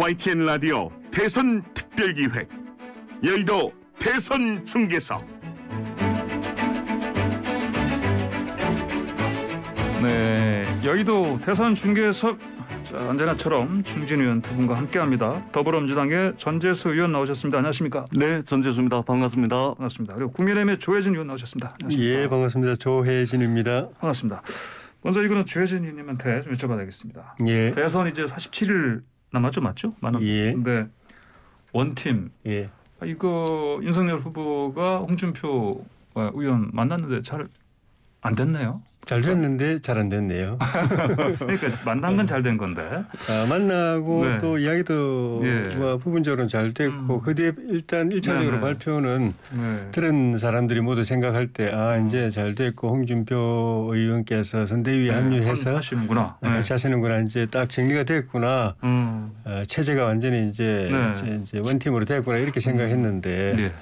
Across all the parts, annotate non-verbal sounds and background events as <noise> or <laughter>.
YTN 라디오 대선 특별기획 여의도 대선 중계석 네 여의도 대선 중계석 자, 언제나처럼 중진 의원 두 분과 함께합니다. 더불어민주당의 전재수 의원 나오셨습니다. 안녕하십니까? 네, 전재수입니다. 반갑습니다. 반갑습니다. 그리고 국민의힘의 조혜진 의원 나오셨습니다. 안녕하십니까? 예, 반갑습니다. 조혜진입니다. 반갑습니다. 먼저 이거는 조혜진 의원님한테 좀 여쭤봐야겠습니다. 예. 대선 이제 47일 남았죠, 맞죠? 만원. 예. 네. 원팀. 예. 아, 이거 윤석열 후보가 홍준표 의원 만났는데 잘 안 됐네요. 잘 됐는데 잘 안 됐네요. <laughs> 그러니까 만난 건 잘 된 건데. 아, 만나고 네. 또 이야기도 예. 뭐 부분적으로는 잘 됐고 음. 그 뒤에 일단 일차적으로 네. 네. 발표는 네. 들은 사람들이 모두 생각할 때아 음. 이제 잘 됐고 홍준표 의원께서 선대위에 네, 합류해서 하시는구나. 아, 같이 하시는구나 이제 딱 정리가 됐구나. 음. 아, 체제가 완전히 이제, 이제, 이제 원팀으로 됐구나 이렇게 생각했는데 음. 예.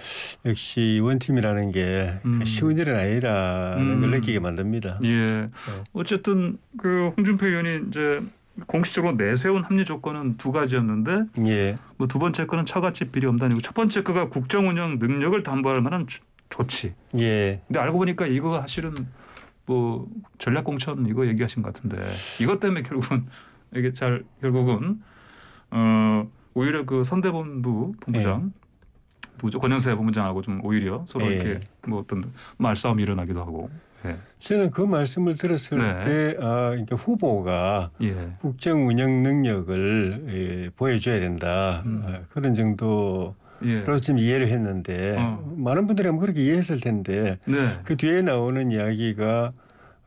역시 원팀이라는 게 음. 쉬운 일은 아니라는 걸 음. 느끼게 만듭니다. 예. 네. 어쨌든 그 홍준표 의원이 이제 공식적으로 내세운 합리 조건은 두 가지였는데 예. 뭐두 번째 거는 처갓집 비리 엄단이고 첫 번째 거가 국정 운영 능력을 담보할 만한 조, 조치. 예. 근데 알고 보니까 이거가 사실은 뭐 전략 공천 이거 얘기하신 것 같은데 이것 때문에 결국은 이게 잘 결국은 어 오히려 그 선대본부 본부장 예. 권영세 본부장하고 좀 오히려 서로 예. 이렇게 뭐 어떤 말싸움이 일어나기도 하고 예. 저는 그 말씀을 들었을 네. 때 아, 그제 후보가 예. 국정 운영 능력을 예, 보여줘야 된다 음. 아, 그런 정도. 예. 그래서 지금 이해를 했는데 어. 많은 분들이 아마 그렇게 이해했을 텐데 네. 그 뒤에 나오는 이야기가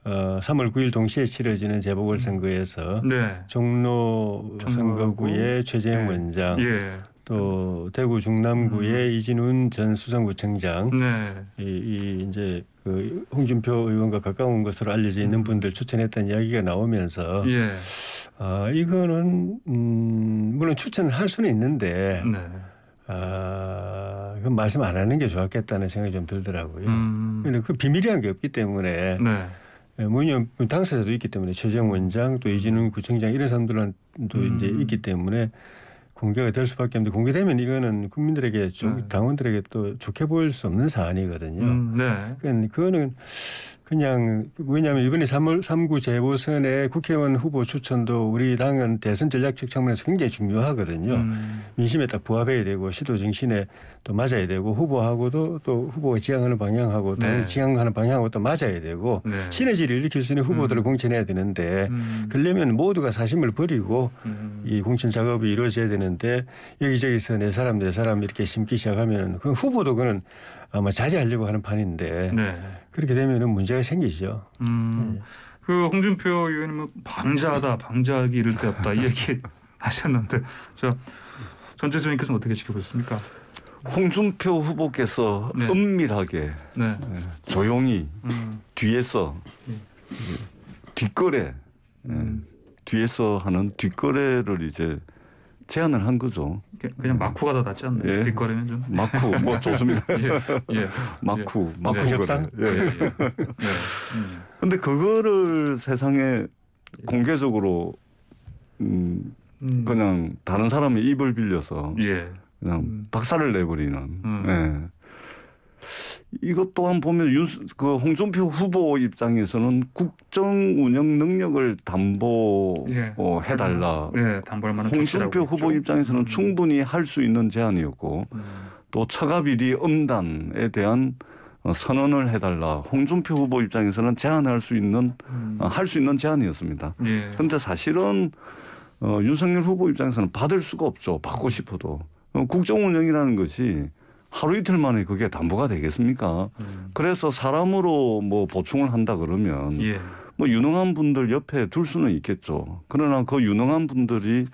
어, 3월 9일 동시에 치러지는 재보궐선거에서 네. 종로, 종로 선거구의 최재형 네. 원장 예. 또 대구 중남구의 음. 이진훈 전 수성구청장 네. 이, 이 이제 그 홍준표 의원과 가까운 것으로 알려져 있는 음. 분들 추천했던 이야기가 나오면서 예. 아 이거는 음 물론 추천을 할 수는 있는데 네. 아 그건 말씀 안 하는 게 좋았겠다는 생각이 좀 들더라고요. 음. 근데 그 비밀이란 게 없기 때문에 네. 문냐면 예, 당사자도 있기 때문에 최재형 원장 또 이진훈 음. 구청장 이런 사람들한도 음. 이제 있기 때문에 공개가 될 수밖에 없는데 공개되면 이거는 국민들에게 네. 당원들에게 또 좋게 보일 수 없는 사안이거든요. 음, 네. 그러 그거는 그냥 왜냐하면 이번에 3월 3구 재보선의 국회의원 후보 추천도 우리 당은 대선 전략적 측면에서 굉장히 중요하거든요. 음. 민심에 딱 부합해야 되고 시도 정신에 또 맞아야 되고 후보하고도 또 후보가 지향하는 방향하고 또 네. 지향하는 방향하고 또 맞아야 되고 네. 시너지를 일으킬 수 있는 후보들을 음. 공천해야 되는데 음. 그러려면 모두가 사심을 버리고 음. 이 공천 작업이 이루어져야 되는데 여기저기서 내 사람 내 사람 이렇게 심기 시작하면 그 후보도 그는 아마 자제하려고 하는 판인데 네. 그렇게 되면은 문제가 생기죠. 음. 네. 그 홍준표 의원님은 뭐 방자하다, 방자하기 이를 데 없다 이 얘기 <laughs> 하셨는데 저 전재수 의원께서는 어떻게 지켜보셨습니까? 홍준표 후보께서 네. 은밀하게 네. 예, 조용히 음. 뒤에서 예. 뒷거래 음. 뒤에서 하는 뒷거래를 이제 제안을 한 거죠. 그, 그냥 마쿠가 더 낫지 않나요? 예. 뒷거리는 좀. 마쿠, 뭐 <laughs> 좋습니다. 예, 예. 예. 마쿠, 예. 마쿠 협상. 네. 예. 예. 그런데 예, 예. 그거를 세상에 공개적으로 음, 음, 그냥 다른 사람의 입을 빌려서 그냥 음. 박살을 내버리는. 음. 예. 이것 또한 보면 윤, 그 홍준표 후보 입장에서는 국정 운영 능력을 예. 담보 해달라. 예, 담보할 만한 홍준표 후보 입장에서는 음. 충분히 할 수 있는 제안이었고 음. 또차가비리 음단에 대한 어, 선언을 해달라. 홍준표 후보 입장에서는 제안할 수 있는 음. 어, 할수 있는 제안이었습니다. 예. 그런데 사실은 어, 윤석열 후보 입장에서는 받을 수가 없죠. 받고 음. 싶어도 어, 국정 운영이라는 것이 하루 이틀 만에 그게 담보가 되겠습니까? 음. 그래서 사람으로 뭐 보충을 한다 그러면 예. 뭐 유능한 분들 옆에 둘 수는 있겠죠. 그러나 그 유능한 분들이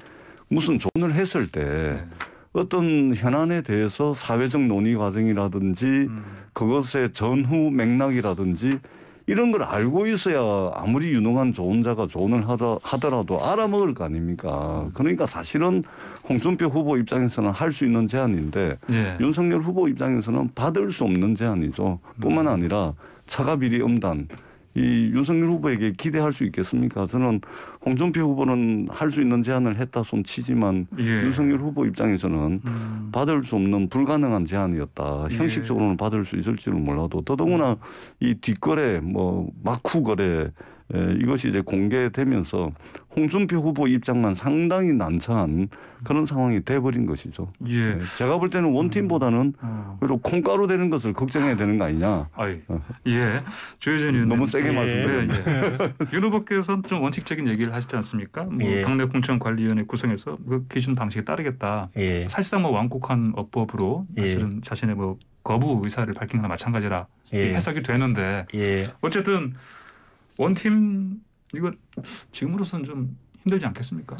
무슨 조언을 했을 때 네. 어떤 현안에 대해서 사회적 논의 과정이라든지 음. 그것의 전후 맥락이라든지 이런 걸 알고 있어야 아무리 유능한 조언자가 조언을 하더, 하더라도 알아먹을 거 아닙니까. 그러니까 사실은 홍준표 후보 입장에서는 할 수 있는 제안인데 예. 윤석열 후보 입장에서는 받을 수 없는 제안이죠. 뿐만 음. 아니라 차가 비리 음단 이 윤석열 후보에게 기대할 수 있겠습니까? 저는 홍준표 후보는 할 수 있는 제안을 했다 손치지만 예. 윤석열 후보 입장에서는 음. 받을 수 없는 불가능한 제안이었다. 예. 형식적으로는 받을 수 있을지는 몰라도 더더구나 이 뒷거래 뭐 마쿠 거래 예, 이것이 이제 공개되면서 홍준표 후보 입장만 상당히 난처한 그런 상황이 돼버린 것이죠. 예. 예 제가 볼 때는 원팀보다는 음. 그 콩가루 되는 것을 걱정해야 되는 거 아니냐. 어. 예. 조혜진 의원 너무 세게 예. 말씀드렸네요. 예. 예. 후보께서는 좀 원칙적인 얘기를 하시지 않습니까? 뭐 예. 당내 공천관리위원회 구성에서 그 기준 방식에 따르겠다. 예. 사실상 뭐 완곡한 어법으로 예. 사실은 자신의 뭐 거부 의사를 밝힌 거나 마찬가지라 해석이 되는데 어쨌든. 원팀 이거 지금으로선좀 힘들지 않겠습니까?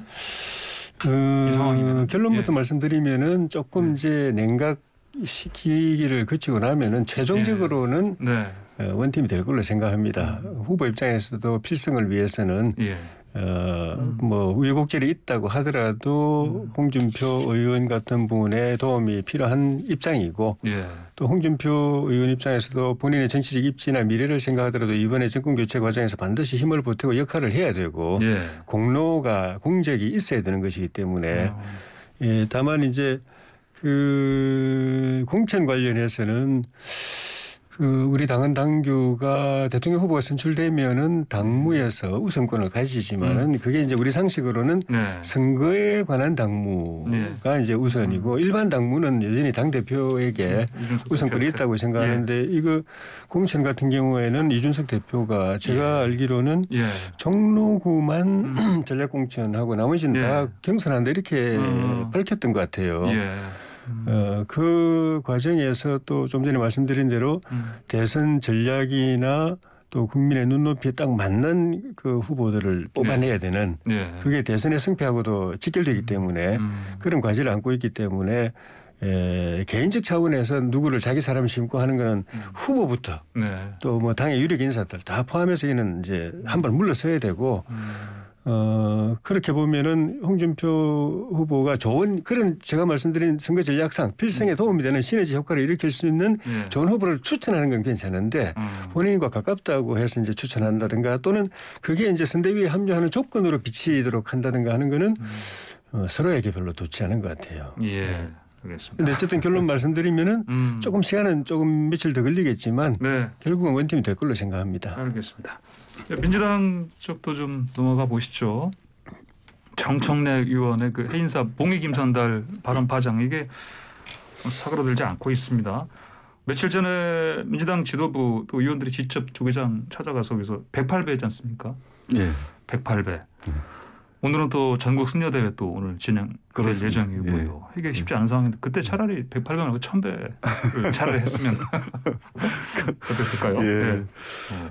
음, 결론부터 예. 말씀드리면은 조금 네. 이제 냉각 시기를 거치고 나면은 최종적으로는 예. 네. 네. 원팀이 될 걸로 생각합니다. 음. 후보 입장에서도 필승을 위해서는 예. 어뭐 왜곡질이 있다고 하더라도 음. 홍준표 의원 같은 분의 도움이 필요한 입장이고 예. 또 홍준표 의원 입장에서도 본인의 정치적 입지나 미래를 생각하더라도 이번에 정권 교체 과정에서 반드시 힘을 보태고 역할을 해야 되고 예. 공로가 공적이 있어야 되는 것이기 때문에 아. 예, 다만 이제 그 공천 관련해서는 그 우리 당은 당규가 대통령 후보가 선출되면은 당무에서 우선권을 가지지만은 음. 그게 이제 우리 상식으로는 네. 선거에 관한 당무가 네. 이제 우선이고 음. 일반 당무는 여전히 당 대표에게 음, 우선권이 있다고 생각하는데 예. 이거 공천 같은 경우에는 이준석 대표가 제가 예. 알기로는 예. 종로구만 음. <clears throat> 전략 공천하고 나머지는 다 예. 경선한다 이렇게 음. 밝혔던 것 같아요. 예. 어, 그 과정에서 또 좀 전에 말씀드린 대로 음. 대선 전략이나 또 국민의 눈높이에 딱 맞는 그 후보들을 네. 뽑아내야 되는 네. 네. 그게 대선의 승패하고도 직결되기 음. 때문에 음. 그런 과제를 안고 있기 때문에 에, 개인적 차원에서 누구를 자기 사람 심고 하는 거는 음. 후보부터 네. 또뭐 당의 유력 인사들 다 포함해서 이는 이제 한발 물러서야 되고 음. 어, 그렇게 보면은 홍준표 후보가 좋은 그런 제가 말씀드린 선거 전략상 필승에 음. 도움이 되는 시너지 효과를 일으킬 수 있는 예. 좋은 후보를 추천하는 건 괜찮은데 음. 본인과 가깝다고 해서 이제 추천한다든가 또는 그게 이제 선대위에 합류하는 조건으로 비치도록 한다든가 하는 거는 음. 어, 서로에게 별로 좋지 않은 것 같아요. 예. 예. 알겠습니다. 근데 어쨌든 결론 네. 말씀드리면은 음. 조금 시간은 조금 며칠 더 걸리겠지만 네. 결국은 원팀이 될 걸로 생각합니다. 알겠습니다. 네, 민주당 쪽도 좀 넘어가 보시죠. 정청래 의원의 그 해인사 봉이 김선달 발언 파장 이게 사그라들지 않고 있습니다. 며칠 전에 민주당 지도부 또 의원들이 직접 조계장 찾아가서 거기서 108배지 않습니까? 예. 108배. 예. 오늘은 또 전국 승려대회 또 오늘 진행될 예정이고요. 예. 이게 쉽지 예. 않은 상황인데 그때 차라리 108배 말고 1 0 0 0배 차라리 했으면 <laughs> 어땠을까요? 예. 네.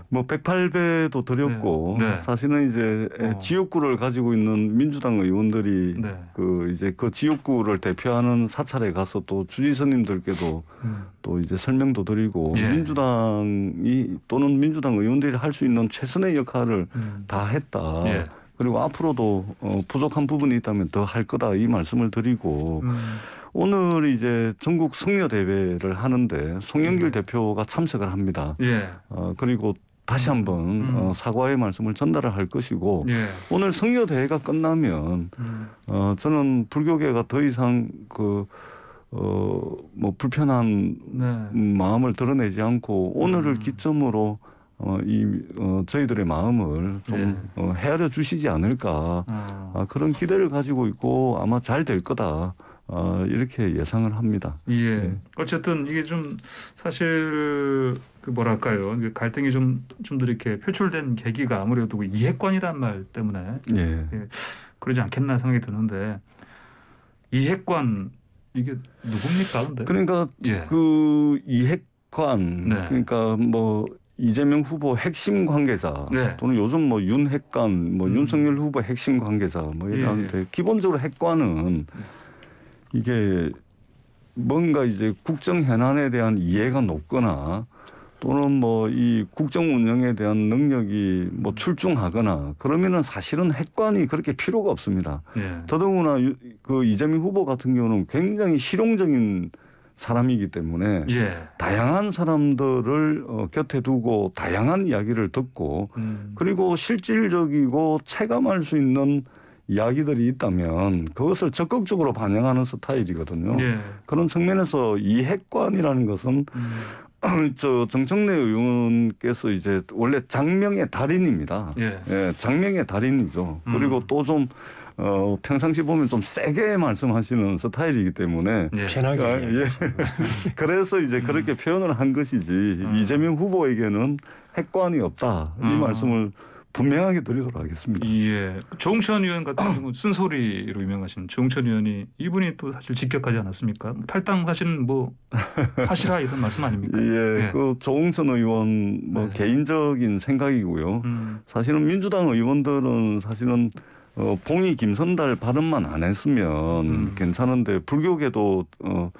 뭐 108배도 드렸고 네. 네. 사실은 이제 어. 지역구를 가지고 있는 민주당 의원들이 네. 그 이제 그 지역구를 대표하는 사찰에 가서 또 주지선님들께도 음. 또 이제 설명도 드리고 예. 민주당이 또는 민주당 의원들이 할 수 있는 최선의 역할을 음. 다 했다. 예. 그리고 앞으로도 어, 부족한 부분이 있다면 더 할 거다 이 말씀을 드리고 음. 오늘 이제 전국 성녀 대회를 하는데 송영길 음. 대표가 참석을 합니다. 예. 어, 그리고 다시 한번 음. 어, 사과의 말씀을 전달을 할 것이고 예. 오늘 성녀 대회가 끝나면 음. 어, 저는 불교계가 더 이상 그 어, 뭐 불편한 네. 마음을 드러내지 않고 오늘을 음. 기점으로 어, 이 어, 저희들의 마음을 좀 네. 어, 헤아려 주시지 않을까 아. 아, 그런 기대를 가지고 있고 아마 잘 될 거다. 아, 이렇게 예상을 합니다. 예. 네. 어쨌든 이게 좀 사실 그 뭐랄까요 갈등이 좀좀 이렇게 표출된 계기가 아무래도 그 이해관이란 말 때문에 예. 예. 그러지 않겠나 생각이 드는데 이해관 이게 누굽니까 근데? 그러니까 예. 그 이해관 네. 그러니까 뭐 이재명 후보 핵심 관계자 네. 또는 요즘 뭐 윤핵관 뭐 음. 윤석열 후보 핵심 관계자 뭐 이런데 예. 예. 기본적으로 핵관은 이게 뭔가 이제 국정 현안에 대한 이해가 높거나 또는 뭐 이 국정 운영에 대한 능력이 뭐 출중하거나 그러면은 사실은 핵관이 그렇게 필요가 없습니다. 예. 더더구나 그 이재명 후보 같은 경우는 굉장히 실용적인 사람이기 때문에 예. 다양한 사람들을 어, 곁에 두고 다양한 이야기를 듣고 음. 그리고 실질적이고 체감할 수 있는 이야기들이 있다면 그것을 적극적으로 반영하는 스타일이거든요. 예. 그런 측면에서 이 핵관이라는 것은 음. <clears throat> 저 정청래 의원께서 이제 원래 장명의 달인입니다. 예, 예 장명의 달인이죠. 음. 그리고 또좀 어, 평상시 보면 좀 세게 말씀하시는 스타일이기 때문에 예. 예. 편하게 아, 예. <laughs> 그래서 이제 음. 그렇게 음. 표현을 한 것이지 음. 이재명 후보에게는 핵관이 없다 이 음. 말씀을 분명하게 드리도록 하겠습니다. 예. 종천 의원 같은 경우 <clears throat> 쓴소리로 유명하신 종천 의원이 이분이 또 사실 직격하지 않았습니까? 뭐 탈당 사실은 뭐 하시라 이런 말씀 아닙니까? <laughs> 예. 네. 그 종천 의원 뭐 네. 개인적인 생각이고요. 음. 사실은 민주당 의원들은 사실은 어, 봉이 김선달 발음만 안 했으면 음. 괜찮은데 불교계도 어,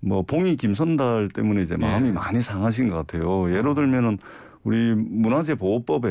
뭐 봉이 김선달 때문에 이제 네. 마음이 예. 많이 상하신 것 같아요. 예를 음. 들면은 우리 문화재 보호법에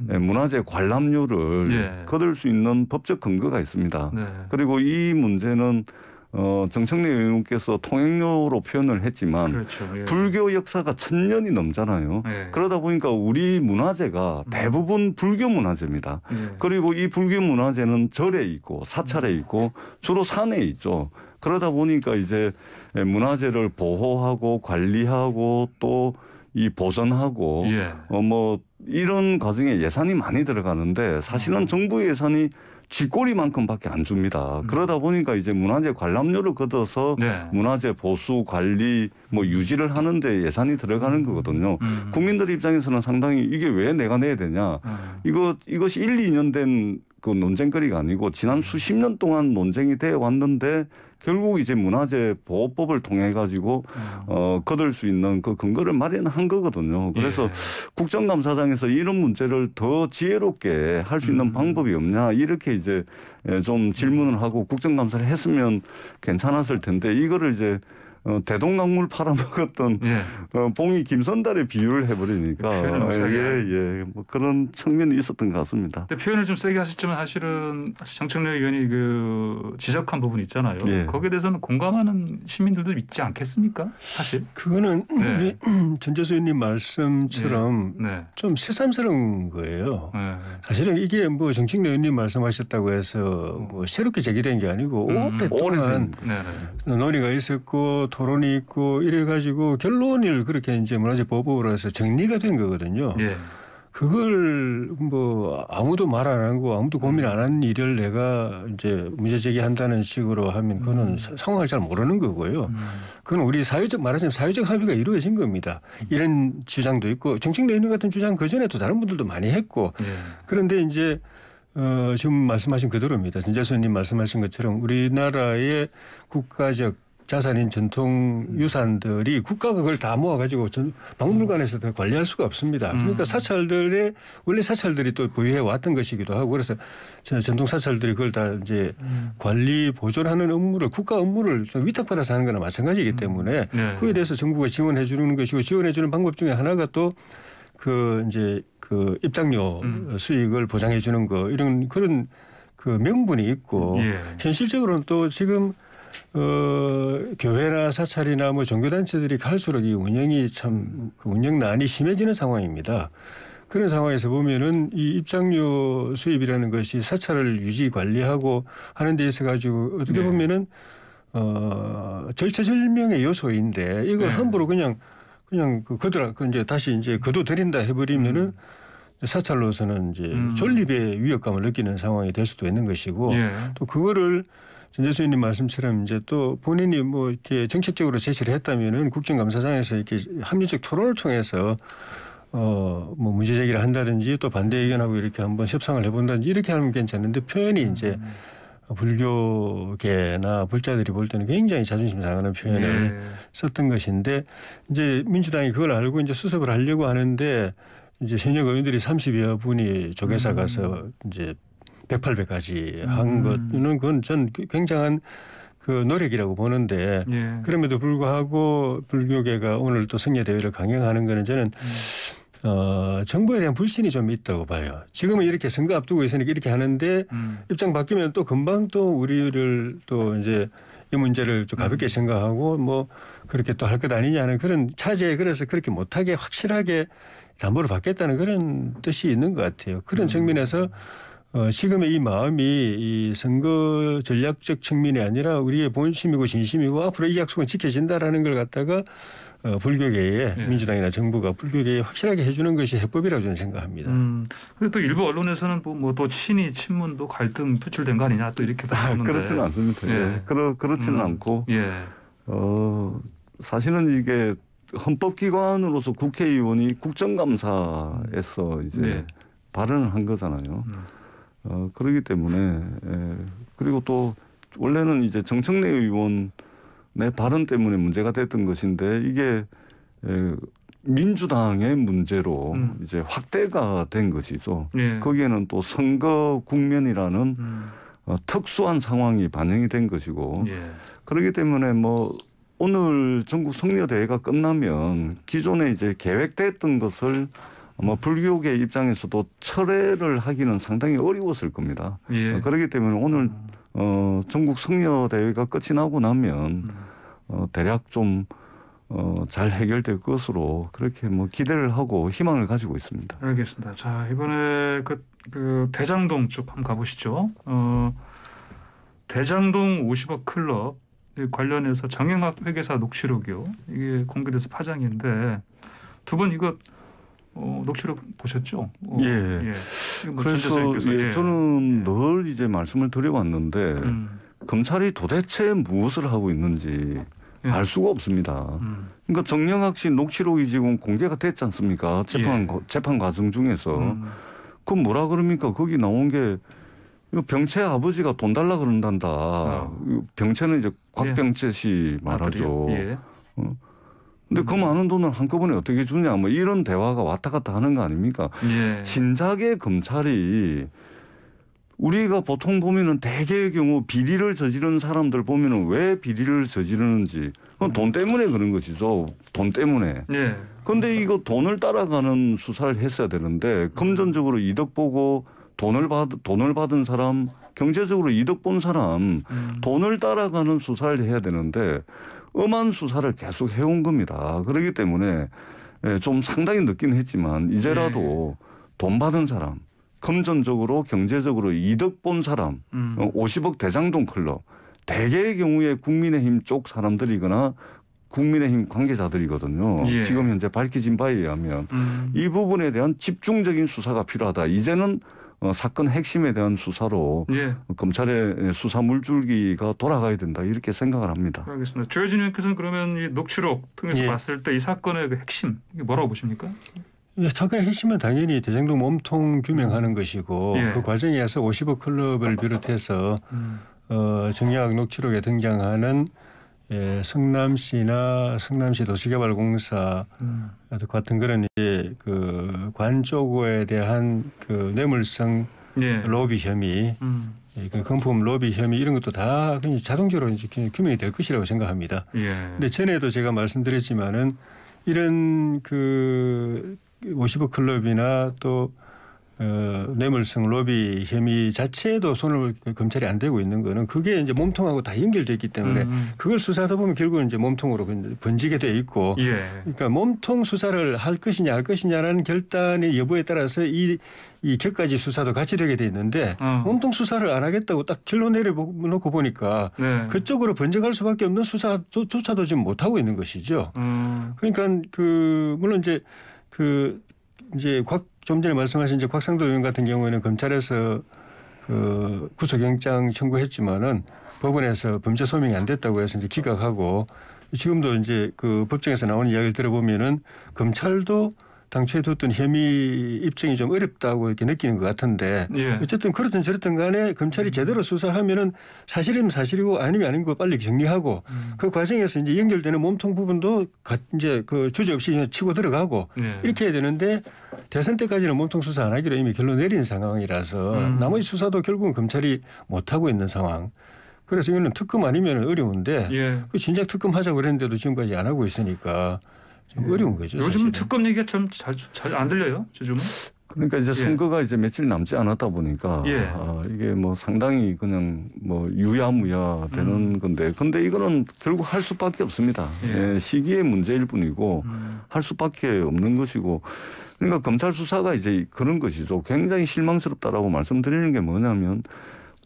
음. 예, 문화재 관람료를 예. 거둘 수 있는 법적 근거가 있습니다. 네. 그리고 이 문제는 어, 정청래 의원께서 통행료로 표현을 했지만 그렇죠. 예. 불교 역사가 천 년이 넘잖아요. 예. 그러다 보니까 우리 문화재가 음. 대부분 불교 문화재입니다. 예. 그리고 이 불교 문화재는 절에 있고 사찰에 음. 있고 주로 산에 있죠. 그러다 보니까 이제 문화재를 보호하고 관리하고 또 이 보존하고 예. 어, 뭐 이런 과정에 예산이 많이 들어가는데 사실은 음. 정부 예산이 쥐꼬리만큼밖에 안 줍니다. 음. 그러다 보니까 이제 문화재 관람료를 걷어서 네. 문화재 보수 관리 뭐 유지를 하는데 예산이 들어가는 음. 거거든요. 음. 국민들 입장에서는 상당히 이게 왜 내가 내야 되냐. 음. 이거 이것이 1, 2년 된 그 논쟁거리가 아니고 지난 음. 수십 년 동안 논쟁이 돼 왔는데 결국 이제 문화재 보호법을 통해 가지고 음. 어 거둘 수 있는 그 근거를 마련한 거거든요. 그래서 예. 국정감사장에서 이런 문제를 더 지혜롭게 할 수 있는 방법이 없냐 이렇게 이제 예, 좀 질문을 하고 국정감사를 했으면 괜찮았을 텐데 이거를 이제 어, 대동강물 팔아먹었던 예. 어, 봉이 김선달의 비유를 해버리니까 예예 예, 예, 뭐 그런 측면이 있었던 것 같습니다. 근데 표현을 좀 세게 하셨지만 사실은 정청래 의원이 그 지적한 부분 있잖아요. 예. 거기에 대해서는 공감하는 시민들도 있지 않겠습니까? 사실 그거는 네. 우리 <clears throat> 전재수 의원님 말씀처럼 네. 네. 좀 새삼스러운 거예요. 네. 사실은 이게 뭐 정청래 의원님 말씀하셨다고 해서 뭐 새롭게 제기된 게 아니고 음. 오랫동안 네, 네. 논의가 있었고 토론이 있고 이래 가지고 결론을 그렇게 이제 문화재 뭐 보복으로 해서 정리가 된 거거든요. 예. 그걸 뭐 아무도 말 안 하고 아무도 고민 안 하는 일을 내가 이제 문제 제기한다는 식으로 하면 그거는 음. 상황을 잘 모르는 거고요. 음. 그건 우리 사회적 말하자면 사회적 합의가 이루어진 겁니다. 음. 이런 주장도 있고 정책 레이닝 같은 주장 그 전에도 다른 분들도 많이 했고 네. 그런데 이제 어 지금 말씀하신 그대로입니다. 진재 선님 말씀하신 것처럼 우리나라의 국가적 자산인 전통 유산들이 국가가 그걸 다 모아가지고 전 박물관에서 다 관리할 수가 없습니다. 음. 그러니까 사찰들의 원래 사찰들이 또부유해 왔던 것이기도 하고 그래서 전통 사찰들이 그걸 다 이제 음. 관리 보존하는 업무를 국가 업무를 위탁받아서 하는 거나 마찬가지이기 음. 때문에 네. 그에 대해서 정부가 지원해 주는 것이고 지원해 주는 방법 중에 하나가 또 그 이제 그 입장료 음. 수익을 보장해 주는 거 이런 그런 그 명분이 있고 예. 현실적으로는 또 지금 어, 교회나 사찰이나 뭐 종교단체들이 갈수록 이 운영이 참 그 운영난이 심해지는 상황입니다. 그런 상황에서 보면은 이 입장료 수입이라는 것이 사찰을 유지 관리하고 하는 데 있어 가지고 어떻게 네. 보면은 어 절체절명의 요소인데 이걸 네. 함부로 그냥 그냥 그 거들아 그 이제 다시 이제 거둬 들인다 해버리면은 음. 사찰로서는 이제 음. 존립의 위협감을 느끼는 상황이 될 수도 있는 것이고 예. 또 그거를 전 교수님 말씀처럼 이제 또 본인이 뭐 이렇게 정책적으로 제시를 했다면은 국정감사장에서 이렇게 합리적 토론을 통해서 어 뭐 문제 제기를 한다든지 또 반대 의견하고 이렇게 한번 협상을 해본다든지 이렇게 하면 괜찮은데 표현이 이제 음. 불교계나 불자들이 볼 때는 굉장히 자존심 상하는 표현을 네. 썼던 것인데 이제 민주당이 그걸 알고 이제 수습을 하려고 하는데 이제 현역 의원들이 30여 분이 조계사 음. 가서 음. 이제 108배까지 음. 한 것은 그건 전 그 굉장한 그 노력이라고 보는데 예. 그럼에도 불구하고 불교계가 오늘 또 승려 대회를 강행하는 거는 저는 음. 어, 정부에 대한 불신이 좀 있다고 봐요. 지금은 이렇게 선거 앞두고 있으니까 이렇게 하는데 음. 입장 바뀌면 또 금방 또 우리를 또 이제 이 문제를 좀 가볍게 음. 생각하고 뭐 그렇게 또 할 것 아니냐는 그런 차제에 그래서 그렇게 못하게 확실하게 담보를 받겠다는 그런 뜻이 있는 것 같아요. 그런 음. 측면에서 어, 지금의 이 마음이 이 선거 전략적 측면이 아니라 우리의 본심이고 진심이고 앞으로 이 약속은 지켜진다라는 걸 갖다가 어, 불교계에 예. 네. 민주당이나 정부가 불교계에 확실하게 해주는 것이 해법이라고 저는 생각합니다. 음, 그리고 또 일부 언론에서는 뭐또 뭐 친이 친문도 갈등 표출된 거 아니냐 또 이렇게 아, 그렇지는 않습니다. 예. 예. 그러 그렇지는 음, 않고 예. 어, 사실은 이게 헌법기관으로서 국회의원이 국정감사에서 이제 네. 발언을 한 거잖아요. 음. 어, 그렇기 때문에 예. 그리고 또 원래는 이제 정청래 의원의 발언 때문에 문제가 됐던 것인데 이게 예, 민주당의 문제로 음. 이제 확대가 된 것이죠. 예. 거기에는 또 선거 국면이라는 음. 어, 특수한 상황이 반영이 된 것이고 예. 그렇기 때문에 뭐 오늘 전국 성녀대회가 끝나면 기존에 이제 계획됐던 것을 아마 불교계 입장에서도 철회를 하기는 상당히 어려웠을 겁니다. 예. 어, 그렇기 때문에 오늘 음. 어, 전국 성녀 대회가 끝이 나고 나면 음. 어, 대략 좀 어, 잘 해결될 것으로 그렇게 뭐 기대를 하고 희망을 가지고 있습니다. 알겠습니다. 자 이번에 그, 그 대장동 쪽 한번 가보시죠. 어, 대장동 50억 클럽 관련해서 정영학 회계사 녹취록이요. 이게 공개돼서 파장인데 두 분 이거 어, 녹취록 보셨죠? 어, 예. 예. 뭐 그래서 예, 예, 저는 예. 늘 이제 말씀을 드려왔는데 음. 검찰이 도대체 무엇을 하고 있는지 예. 알 수가 없습니다. 음. 그러니까 정영학 씨 녹취록이 지금 공개가 됐지 않습니까? 재판 예. 재판 과정 중에서 음. 그 뭐라 그럽니까? 거기 나온 게 병채 아버지가 돈 달라 그런단다. 어. 병채는 이제 예. 곽병채 씨 아, 말하죠. 아, 어. 근데 그 음. 많은 돈을 한꺼번에 어떻게 주냐 뭐 이런 대화가 왔다 갔다 하는 거 아닙니까? 예. 진작에 검찰이 우리가 보통 보면은 대개의 경우 비리를 저지른 사람들 보면은 왜 비리를 저지르는지 그건 돈 때문에 그런 것이죠. 돈 때문에. 예. 근데 이거 돈을 따라가는 수사를 했어야 되는데 금전적으로 이득 보고 돈을 받 돈을 받은 사람 경제적으로 이득 본 사람 음. 돈을 따라가는 수사를 해야 되는데 엄한 수사를 계속 해온 겁니다. 그러기 때문에 예, 좀 상당히 늦긴 했지만 이제라도 네. 돈 받은 사람, 금전적으로 경제적으로 이득 본 사람, 음. 50억 어, 대장동 클럽 대개의 경우에 국민의힘 쪽 사람들이거나 국민의힘 관계자들이거든요. 예. 지금 현재 밝혀진 바에 의하면 음. 이 부분에 대한 집중적인 수사가 필요하다. 이제는 어, 사건 핵심에 대한 수사로 예. 검찰의 수사 물줄기가 돌아가야 된다 이렇게 생각을 합니다. 알겠습니다. 조혜진 의원께서는 그러면 이 녹취록 통해서 예. 봤을 때 이 사건의 그 핵심 뭐라고 보십니까? 예, 사건의 핵심은 당연히 대장동 몸통 규명하는 것이고 예. 그 과정에서 50억 클럽을 비롯해서 음. 어, 정약 녹취록에 등장하는 예, 성남시나 성남시 도시개발공사 음. 같은 그런 이제 그 관조고에 대한 그 뇌물성 예. 로비 혐의, 음. 예, 그 금품 로비 혐의 이런 것도 다 그냥 자동적으로 이제 규명이 될 것이라고 생각합니다. 그런데 예. 전에도 제가 말씀드렸지만은 이런 그 50억 클럽이나 또 어, 뇌물성 로비 혐의 자체에도 손을 검찰이 안 대고 있는 거는 그게 이제 몸통하고 다 연결돼 있기 때문에 음. 그걸 수사하다 보면 결국은 이제 몸통으로 번지게 돼 있고 예. 그러니까 몸통 수사를 할 것이냐 할 것이냐라는 결단의 여부에 따라서 이, 이격까지 수사도 같이 되게 돼 있는데 음. 몸통 수사를 안 하겠다고 딱 결론 내려놓고 보니까 네. 그쪽으로 번져갈 수밖에 없는 수사조차도 지금 못하고 있는 것이죠. 음. 그러니까 그 물론 이제 그 이제 곽, 좀 전에 말씀하신 이제 곽상도 의원 같은 경우에는 검찰에서 그 구속영장 청구했지만은 법원에서 범죄 소명이 안 됐다고 해서 이제 기각하고 지금도 이제 그 법정에서 나오는 이야기를 들어보면은 검찰도 당초에 뒀던 혐의 입증이 좀 어렵다고 이렇게 느끼는 것 같은데 예. 어쨌든 그렇든 저렇든 간에 검찰이 제대로 수사하면은 사실이면 사실이고 아니면 아닌 거 빨리 정리하고 음. 그 과정에서 이제 연결되는 몸통 부분도 이제 그 주제 없이 치고 들어가고 예. 이렇게 해야 되는데 대선 때까지는 몸통 수사 안 하기로 이미 결론 내린 상황이라서 음. 나머지 수사도 결국은 검찰이 못 하고 있는 상황. 그래서 이거는 특검 아니면 어려운데 예. 그 진작 특검 하자고 그랬는데도 지금까지 안 하고 있으니까 어려운 거죠. 요즘 사실은. 특검 얘기가 좀 잘 안 들려요. 요즘은. 그러니까 이제 예. 선거가 예. 이제 며칠 남지 않았다 보니까 예. 아, 이게 뭐 상당히 그냥 뭐 유야무야 되는 음. 건데 근데 이거는 결국 할 수밖에 없습니다. 예. 예. 시기의 문제일 뿐이고 음. 할 수밖에 없는 것이고 그러니까 검찰 수사가 이제 그런 것이죠. 굉장히 실망스럽다라고 말씀드리는 게 뭐냐면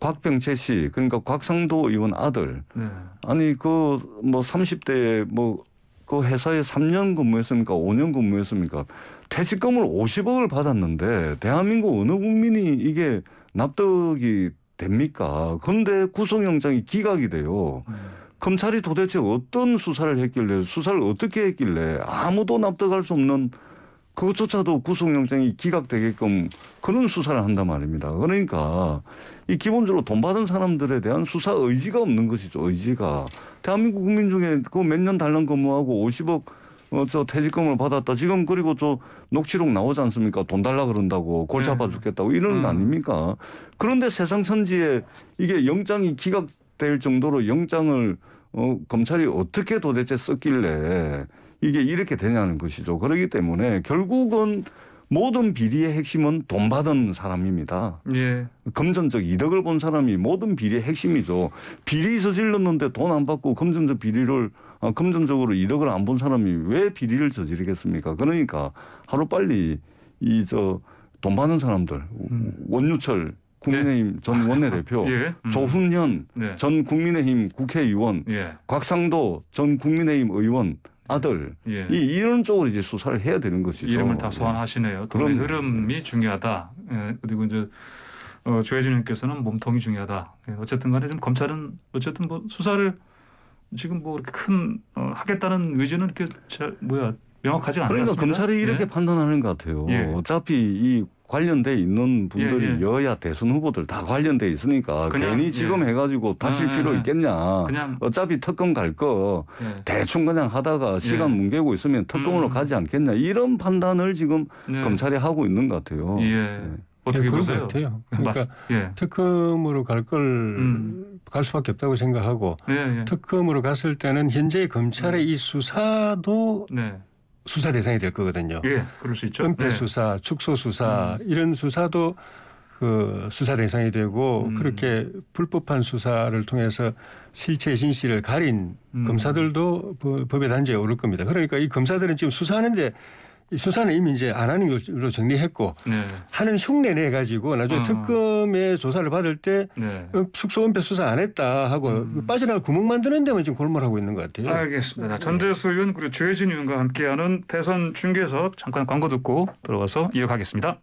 곽병채 씨 그러니까 곽상도 의원 아들 네. 아니 그 뭐 30대 뭐, 뭐그 회사에 3년 근무했습니까? 5년 근무했습니까? 퇴직금을 50억을 받았는데 대한민국 어느 국민이 이게 납득이 됩니까? 근데 구속영장이 기각이 돼요. 음. 검찰이 도대체 어떤 수사를 했길래 수사를 어떻게 했길래 아무도 납득할 수 없는 그것조차도 구속영장이 기각되게끔 그런 수사를 한단 말입니다. 그러니까 이 기본적으로 돈 받은 사람들에 대한 수사 의지가 없는 것이죠. 의지가. 대한민국 국민 중에 그 몇 년 달란 근무하고 50억 어, 저 퇴직금을 받았다. 지금 그리고 저 녹취록 나오지 않습니까? 돈 달라 그런다고 골치 아파 음. 죽겠다고 이런 거 음. 아닙니까? 그런데 세상 천지에 이게 영장이 기각될 정도로 영장을 어, 검찰이 어떻게 도대체 썼길래 이게 이렇게 되냐는 것이죠. 그러기 때문에 결국은 모든 비리의 핵심은 돈 받은 사람입니다. 예. 금전적 이득을 본 사람이 모든 비리의 핵심이죠. 비리 에서질렀는데돈 안 받고 금전적 비리를 어, 금전적으로 이득을 안 본 사람이 왜 비리를 저지르겠습니까? 그러니까 하루 빨리 이 저 돈 받는 사람들 음. 원유철 국민의힘 네. 전 원내대표, <laughs> 예? 음. 조훈현 네. 전 국민의힘 국회의원, 예. 곽상도 전 국민의힘 의원 아들 예. 이 이런 쪽으로 이제 수사를 해야 되는 것이죠. 이름을 다 소환하시네요. 그런 흐름이 중요하다. 예, 그리고 이제 어, 조혜진님께서는 몸통이 중요하다. 예, 어쨌든간에 좀 검찰은 어쨌든 뭐 수사를 지금 뭐큰 어, 하겠다는 의지는 이렇게 잘 뭐야 명확하지 않습니다. 그러니까 검찰이 이렇게 예. 판단하는 것 같아요. 예. 어차피 이 관련돼 있는 분들이 예, 예. 여야 대선 후보들 다 관련돼 있으니까 그냥, 괜히 지금 예. 해가지고 다칠 예, 필요 있겠냐. 그냥, 어차피 특검 갈 거 대충 그냥 하다가 시간 뭉개고 있으면 특검으로 음. 가지 않겠냐 이런 판단을 지금 검찰이 하고 있는 것 같아요. 어떻게 보세요? 같아요. 그러니까 예. 특검으로 갈 걸갈 음. 수밖에 없다고 생각하고 예, 예. 특검으로 갔을 때는 현재 검찰의 음. 이 수사도 네. 수사 대상이 될 거거든요. 예, 그럴 수 있죠. 은폐 네. 수사, 축소 수사 음. 이런 수사도 그 수사 대상이 되고 음. 그렇게 불법한 수사를 통해서 실체 진실을 가린 음. 검사들도 법의 단지에 오를 겁니다. 그러니까 이 검사들은 지금 수사하는데 수사는 이미 이제 안 하는 걸로 정리했고 네. 하는 흉내 내 가지고 나중에 어. 특검의 조사를 받을 때 네. 축소은폐 수사 안 했다 하고 음. 빠져나갈 구멍 만드는 데만 지금 골몰하고 있는 것 같아요. 알겠습니다. 전재수 의원 그리고 조혜진 의원과 함께하는 대선 중계에서 잠깐 광고 듣고 들어가서 이어가겠습니다.